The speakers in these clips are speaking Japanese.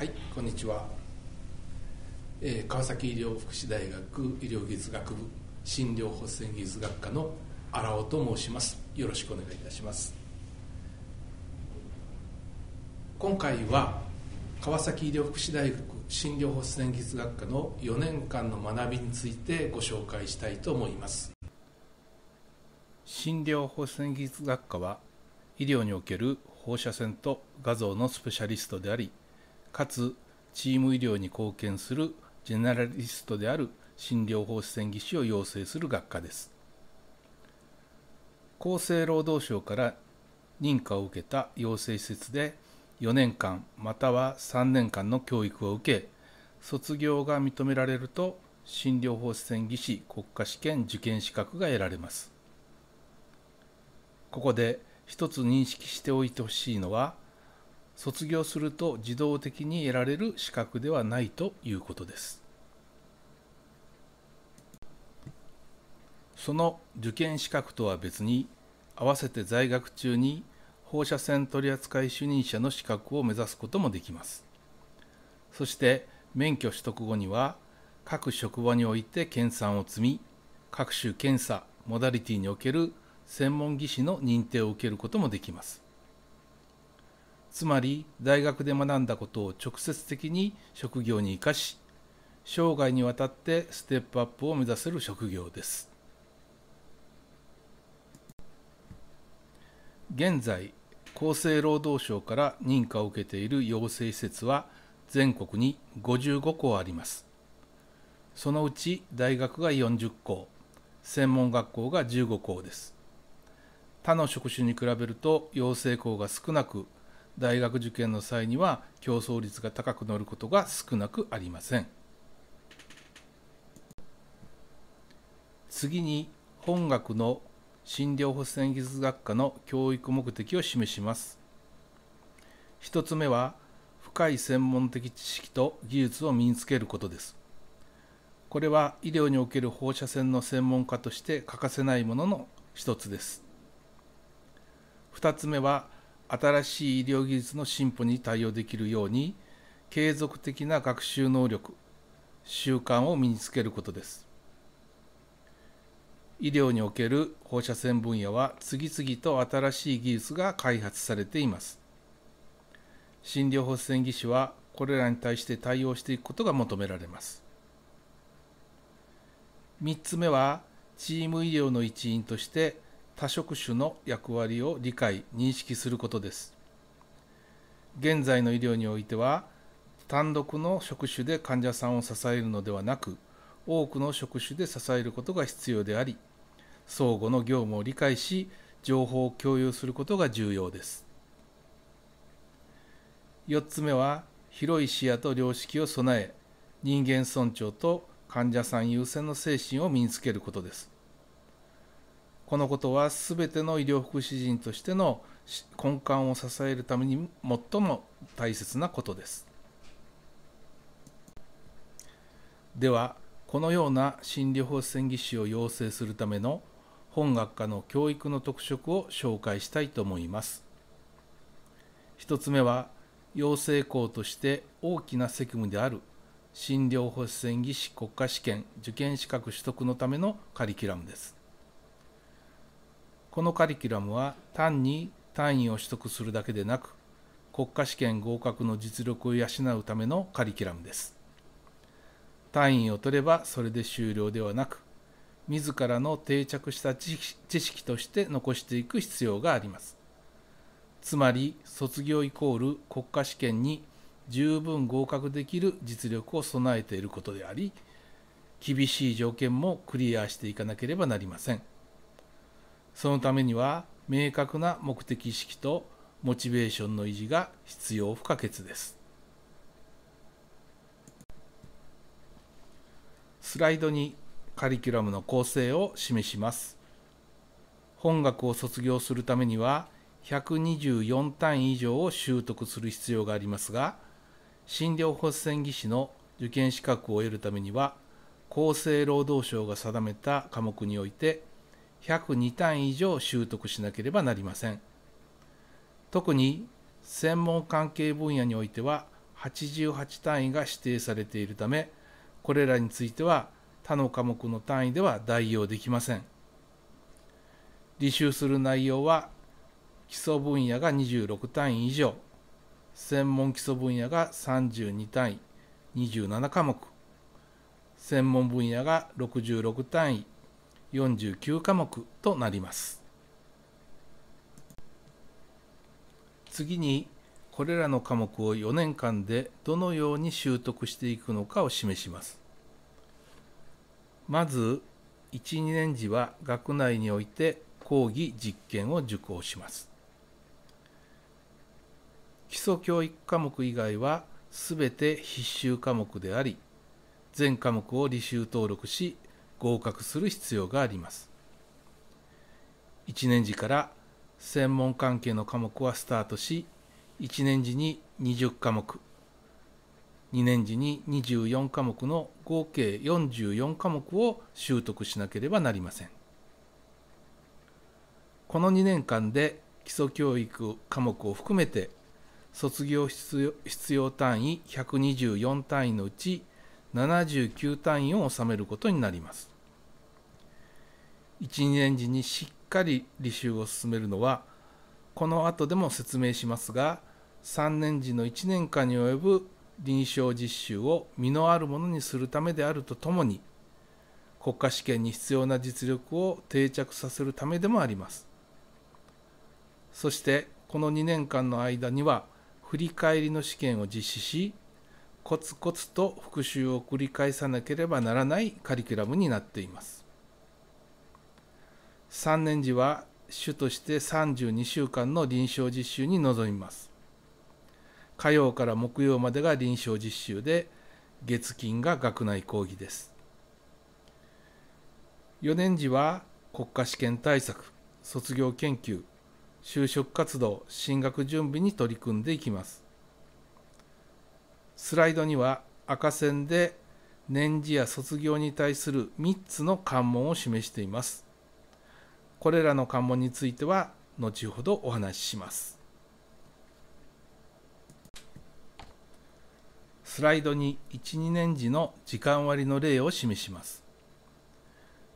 はいこんにちは、えー、川崎医療福祉大学医療技術学部診療発生技術学科の荒尾と申しますよろしくお願いいたします今回は川崎医療福祉大学診療発生技術学科の4年間の学びについてご紹介したいと思います診療放射線技術学科は医療における放射線と画像のスペシャリストでありかつチーム医療に貢献するジェネラリストである診療法四川技師を養成する学科です厚生労働省から認可を受けた養成施設で4年間または3年間の教育を受け卒業が認められると診療法四川技師国家試験受験資格が得られますここで一つ認識しておいてほしいのは卒業すると自動的に得られる資格ではないということですその受験資格とは別に合わせて在学中に放射線取扱主任者の資格を目指すこともできますそして免許取得後には各職場において研鑽を積み各種検査モダリティにおける専門技師の認定を受けることもできますつまり大学で学んだことを直接的に職業に生かし生涯にわたってステップアップを目指せる職業です現在厚生労働省から認可を受けている養成施設は全国に55校ありますそのうち大学が40校専門学校が15校です他の職種に比べると養成校が少なく大学受験の際には競争率が高くなることが少なくありません次に本学の診療保選技術学科の教育目的を示します1つ目は深い専門的知識と技術を身につけることですこれは医療における放射線の専門家として欠かせないものの一つです2つ目は新しい医療技術の進歩に対応できるように継続的な学習能力習慣を身につけることです医療における放射線分野は次々と新しい技術が開発されています診療放射線技師はこれらに対して対応していくことが求められます3つ目はチーム医療の一員として多職種の役割を理解認識することです現在の医療においては単独の職種で患者さんを支えるのではなく多くの職種で支えることが必要であり相互の業務を理解し情報を共有することが重要です4つ目は広い視野と良識を備え人間尊重と患者さん優先の精神を身につけることですこのことは全ての医療福祉人としての根幹を支えるために最も大切なことですではこのような診療法専技師を養成するための本学科の教育の特色を紹介したいと思います1つ目は養成校として大きな責務である診療保守専技師国家試験受験資格取得のためのカリキュラムですこのカリキュラムは単に単位を取得するだけでなく国家試験合格の実力を養うためのカリキュラムです単位を取ればそれで終了ではなく自らの定着した知識として残していく必要がありますつまり卒業イコール国家試験に十分合格できる実力を備えていることであり厳しい条件もクリアしていかなければなりませんそのためには明確な目的意識とモチベーションの維持が必要不可欠ですスライドにカリキュラムの構成を示します本学を卒業するためには124単位以上を習得する必要がありますが診療保線技師の受験資格を得るためには厚生労働省が定めた科目において102単位以上習得しなければなりません。特に専門関係分野においては88単位が指定されているため、これらについては他の科目の単位では代用できません。履修する内容は基礎分野が26単位以上、専門基礎分野が32単位、27科目、専門分野が66単位、49科目となります。次にこれらの科目を4年間でどのように習得していくのかを示します。まず12年時は学内において講義実験を受講します。基礎教育科目以外はすべて必修科目であり全科目を履修登録し合格する必要があります。1年次から専門関係の科目はスタートし、1年次に20科目、2年次に24科目の合計44科目を習得しなければなりません。この2年間で基礎教育科目を含めて卒業必要単位124単位のうち79単位を収めることになります。1 2年時にしっかり履修を進めるのはこの後でも説明しますが3年時の1年間に及ぶ臨床実習を実のあるものにするためであるとともに国家試験に必要な実力を定着させるためでもありますそしてこの2年間の間には振り返りの試験を実施しコツコツと復習を繰り返さなければならないカリキュラムになっています3年時は主として32週間の臨床実習に臨みます火曜から木曜までが臨床実習で月金が学内講義です4年時は国家試験対策卒業研究就職活動進学準備に取り組んでいきますスライドには赤線で年次や卒業に対する3つの関門を示していますこれらの関門については後ほどお話ししますスライドに12年次の時間割の例を示します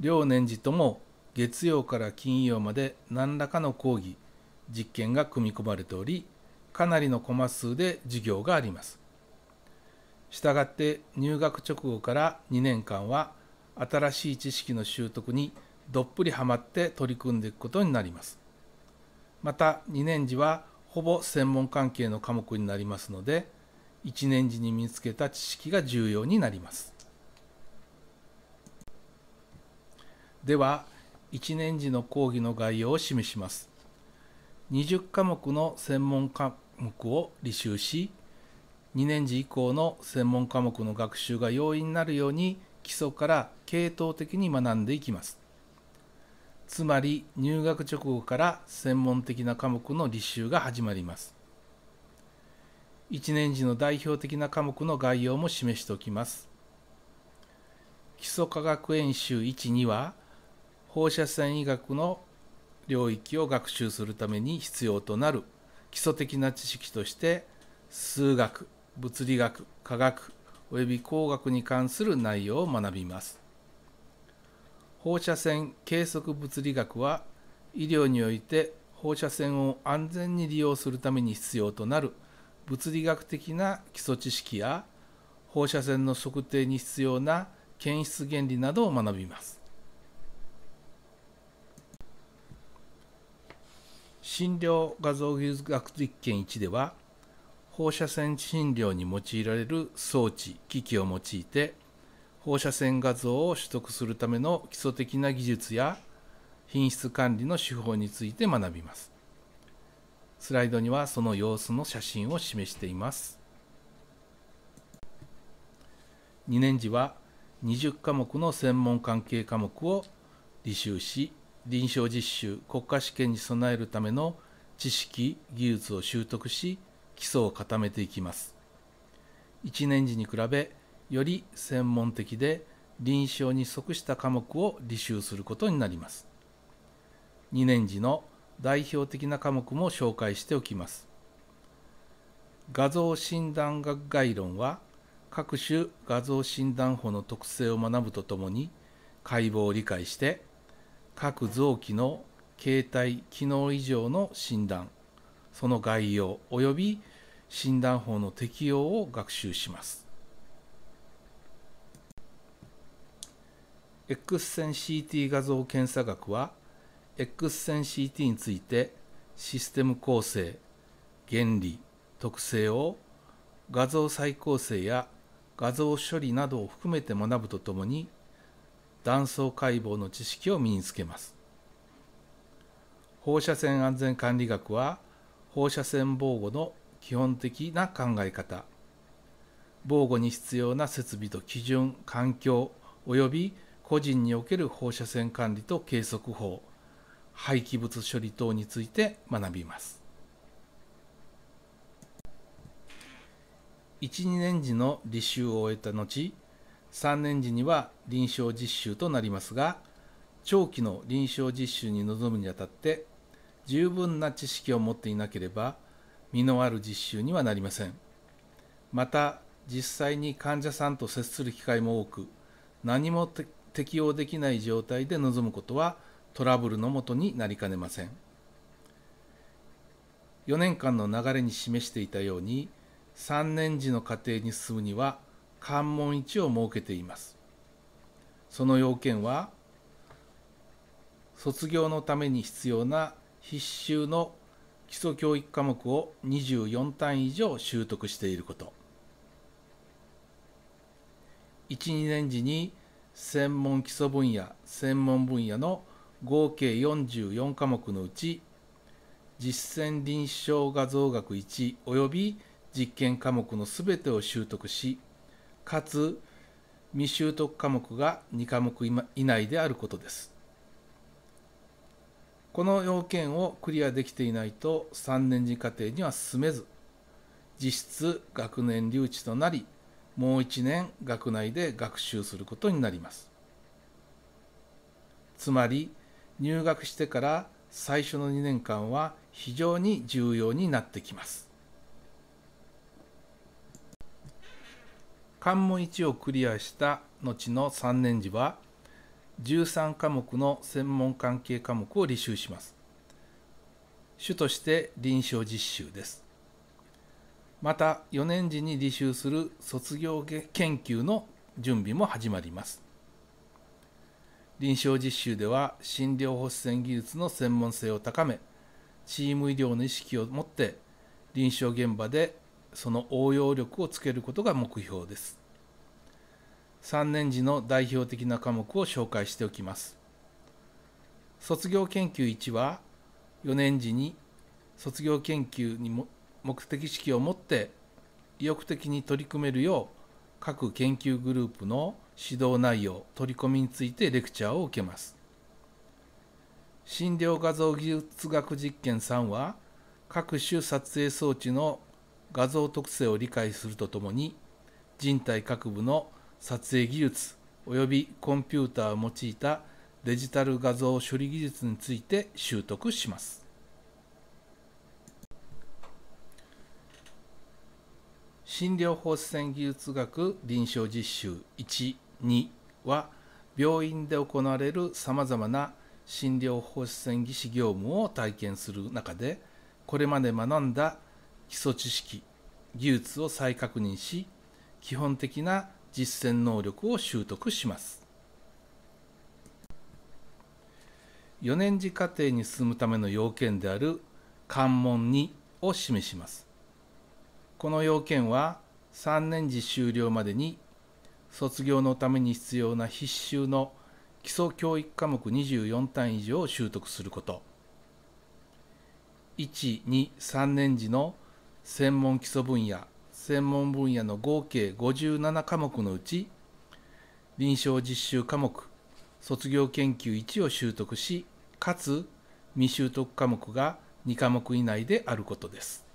両年次とも月曜から金曜まで何らかの講義実験が組み込まれておりかなりのコマ数で授業がありますしたがって入学直後から2年間は新しい知識の習得にどっぷりハマって取り組んでいくことになります。また2年次はほぼ専門関係の科目になりますので1年次に身につけた知識が重要になります。では1年次の講義の概要を示します。20科目の専門科目を履修し2年次以降の専門科目の学習が容易になるように基礎から系統的に学んでいきます。つまり入学直後から専門的な科目の履修が始まります1年時の代表的な科目の概要も示しておきます基礎科学演習12は放射線医学の領域を学習するために必要となる基礎的な知識として数学物理学科学および工学に関する内容を学びます放射線計測物理学は医療において放射線を安全に利用するために必要となる物理学的な基礎知識や放射線の測定に必要な検出原理などを学びます診療画像技術学実験1では放射線診療に用いられる装置機器を用いて放射線画像を取得するための基礎的な技術や品質管理の手法について学びます。スライドにはその様子の写真を示しています。2年次は20科目の専門関係科目を履修し、臨床実習、国家試験に備えるための知識、技術を習得し、基礎を固めていきます。1年時に比べより専門的で臨床に即した科目を履修することになります。2年次の代表的な科目も紹介しておきます。画像診断学概論は各種画像診断法の特性を学ぶとともに解剖を理解して各臓器の形態機能以上の診断その概要及び診断法の適用を学習します。X 線 CT 画像検査学は X 線 CT についてシステム構成原理特性を画像再構成や画像処理などを含めて学ぶとともに断層解剖の知識を身につけます放射線安全管理学は放射線防護の基本的な考え方防護に必要な設備と基準環境及び個人における放射線管理と計測法廃棄物処理等について学びます12年時の履修を終えた後3年時には臨床実習となりますが長期の臨床実習に臨むにあたって十分な知識を持っていなければ身のある実習にはなりませんまた実際に患者さんと接する機会も多く何も適用できない状態で臨むことはトラブルのもとになりかねません4年間の流れに示していたように3年時の過程に進むには関門一を設けていますその要件は卒業のために必要な必修の基礎教育科目を24単位以上習得していること12年時に専門基礎分野専門分野の合計44科目のうち実践臨床画像学1及び実験科目の全てを習得しかつ未習得科目が2科目以内であることですこの要件をクリアできていないと3年次課程には進めず実質学年留置となりもう1年学内で学習することになります。つまり入学してから最初の2年間は非常に重要になってきます。関門1をクリアした後の3年時は13科目の専門関係科目を履修します。主として臨床実習です。また4年次に履修する卒業研究の準備も始まります臨床実習では診療保線技術の専門性を高めチーム医療の意識を持って臨床現場でその応用力をつけることが目標です3年次の代表的な科目を紹介しておきます卒業研究1は4年次に卒業研究にも目的意識を持って意欲的に取り組めるよう各研究グループの指導内容取り込みについてレクチャーを受けます診療画像技術学実験3は各種撮影装置の画像特性を理解するとともに人体各部の撮影技術及びコンピューターを用いたデジタル画像処理技術について習得します診療放射線技術学臨床実習12は病院で行われるさまざまな診療放射線技師業務を体験する中でこれまで学んだ基礎知識技術を再確認し基本的な実践能力を習得します4年次課程に進むための要件である関門2を示しますこの要件は3年次終了までに卒業のために必要な必修の基礎教育科目24単位以上を習得すること123年次の専門基礎分野専門分野の合計57科目のうち臨床実習科目卒業研究1を習得しかつ未習得科目が2科目以内であることです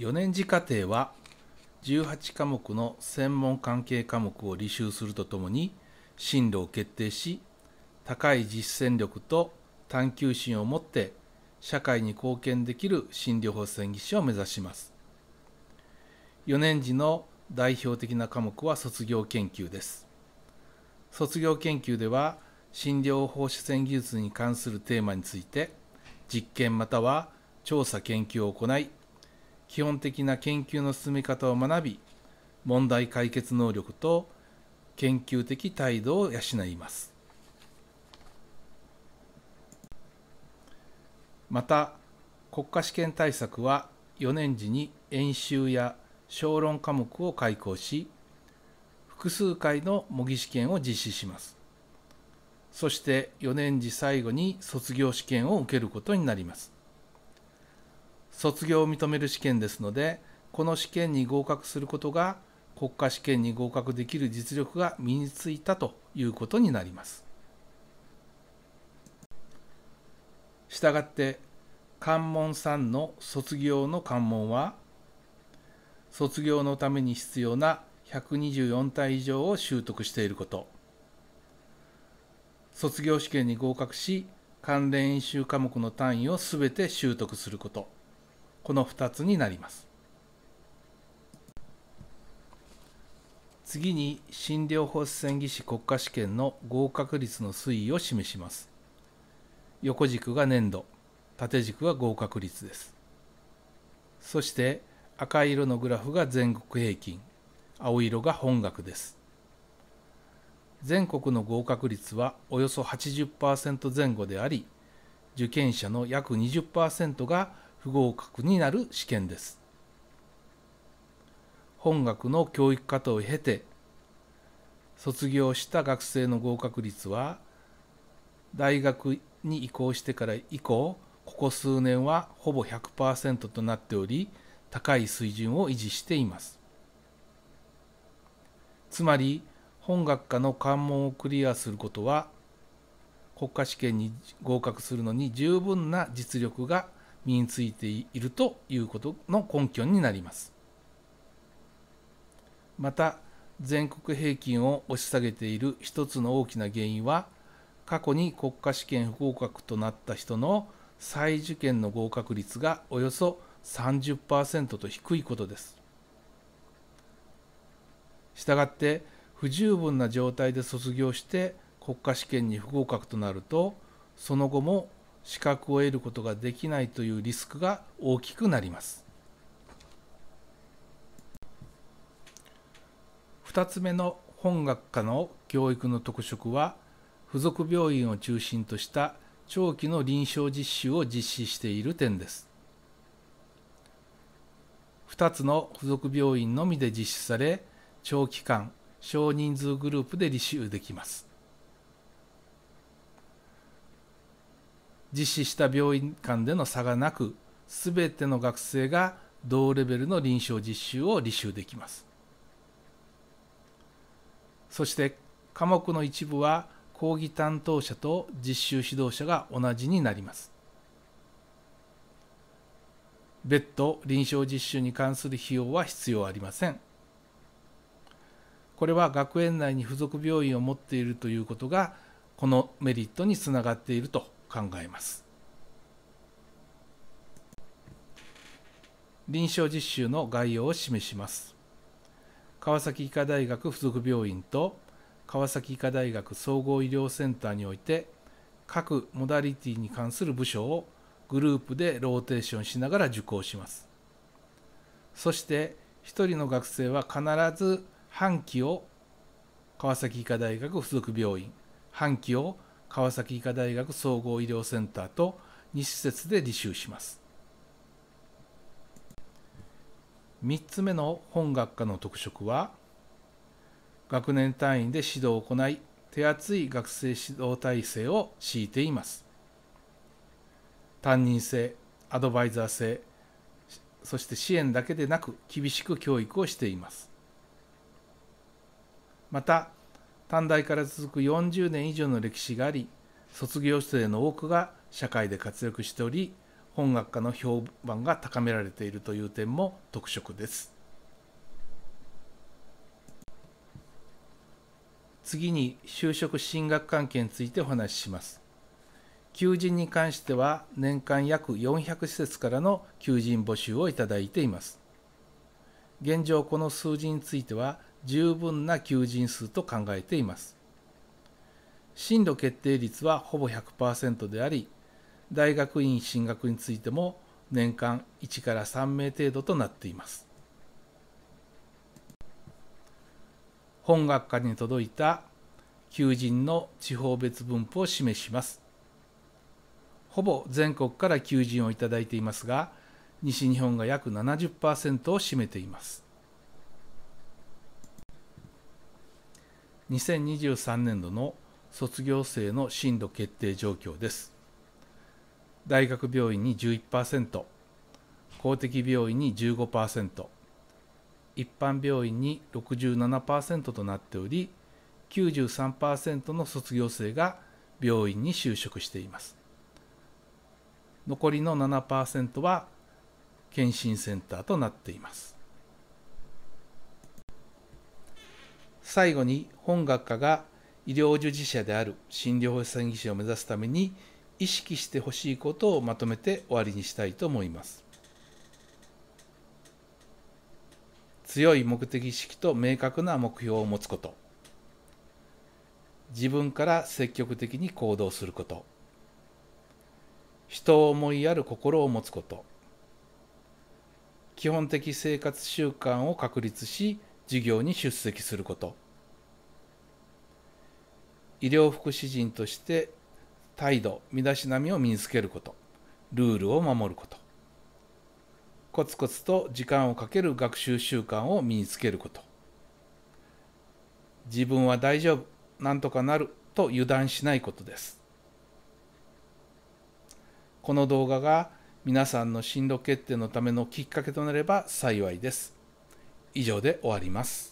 4年次課程は18科目の専門関係科目を履修するとともに進路を決定し高い実践力と探求心を持って社会に貢献できる診療法専技士を目指します4年次の代表的な科目は卒業研究です卒業研究では診療放射線技術に関するテーマについて実験または調査研究を行い基本的な研究の進め方を学び問題解決能力と研究的態度を養いますまた国家試験対策は4年時に演習や小論科目を開講し複数回の模擬試験を実施しますそして4年時最後に卒業試験を受けることになります卒業を認める試験ですのでこの試験に合格することが国家試験に合格できる実力が身についたということになります。したがって関門3の卒業の関門は卒業のために必要な124体以上を習得していること卒業試験に合格し関連演習科目の単位を全て習得することこの2つになります次に診療放射線技師国家試験の合格率の推移を示します横軸が粘度縦軸が合格率ですそして赤色のグラフが全国平均青色が本学です全国の合格率はおよそ80%前後であり受験者の約20%が不合格になる試験です。本学の教育課程を経て卒業した学生の合格率は大学に移行してから以降ここ数年はほぼ100%となっており高い水準を維持していますつまり本学科の関門をクリアすることは国家試験に合格するのに十分な実力が身についているということの根拠になります。また全国平均を押し下げている一つの大きな原因は過去に国家試験不合格となった人の再受験の合格率がおよそ30%と低いことです。したがって不十分な状態で卒業して国家試験に不合格となるとその後も資格を得ることができないというリスクが大きくなります。2つ目の本学科の教育の特色は付属病院を中心とした長期の臨床実習を実施している点です。2つの付属病院のみで実施され長期間少人数グループで履修できます。実施した病院間での差がなく全ての学生が同レベルの臨床実習を履修できますそして科目の一部は講義担当者と実習指導者が同じになります別途臨床実習に関する費用は必要ありませんこれは学園内に付属病院を持っているということがこのメリットにつながっていると考えます臨床実習の概要を示します川崎医科大学附属病院と川崎医科大学総合医療センターにおいて各モダリティに関する部署をグループでローテーションしながら受講しますそして1人の学生は必ず半期を川崎医科大学附属病院半期を川崎医科大学総合医療センターと2施設で履修します3つ目の本学科の特色は学年単位で指導を行い手厚い学生指導体制を敷いています担任制アドバイザー制そして支援だけでなく厳しく教育をしていますまた短大から続く40年以上の歴史があり卒業生の多くが社会で活躍しており本学科の評判が高められているという点も特色です次に就職進学関係についてお話しします求人に関しては年間約400施設からの求人募集をいただいています現状この数字については十分な求人数と考えています。進路決定率はほぼ100%であり、大学院進学についても年間1から3名程度となっています。本学科に届いた求人の地方別分布を示します。ほぼ全国から求人をいただいていますが、西日本が約70%を占めています。2023年度の卒業生の進路決定状況です。大学病院に11%、公的病院に15%、一般病院に67%となっており、93%の卒業生が病院に就職しています。残りの7%は検診センターとなっています。最後に本学科が医療従事者である診療保険技師を目指すために意識してほしいことをまとめて終わりにしたいと思います。強い目的意識と明確な目標を持つこと。自分から積極的に行動すること。人を思いやる心を持つこと。基本的生活習慣を確立し、授業に出席すること医療福祉人として態度身だしなみを身につけることルールを守ることコツコツと時間をかける学習習慣を身につけること自分は大丈夫なんとかなると油断しないことですこの動画が皆さんの進路決定のためのきっかけとなれば幸いです。以上で終わります。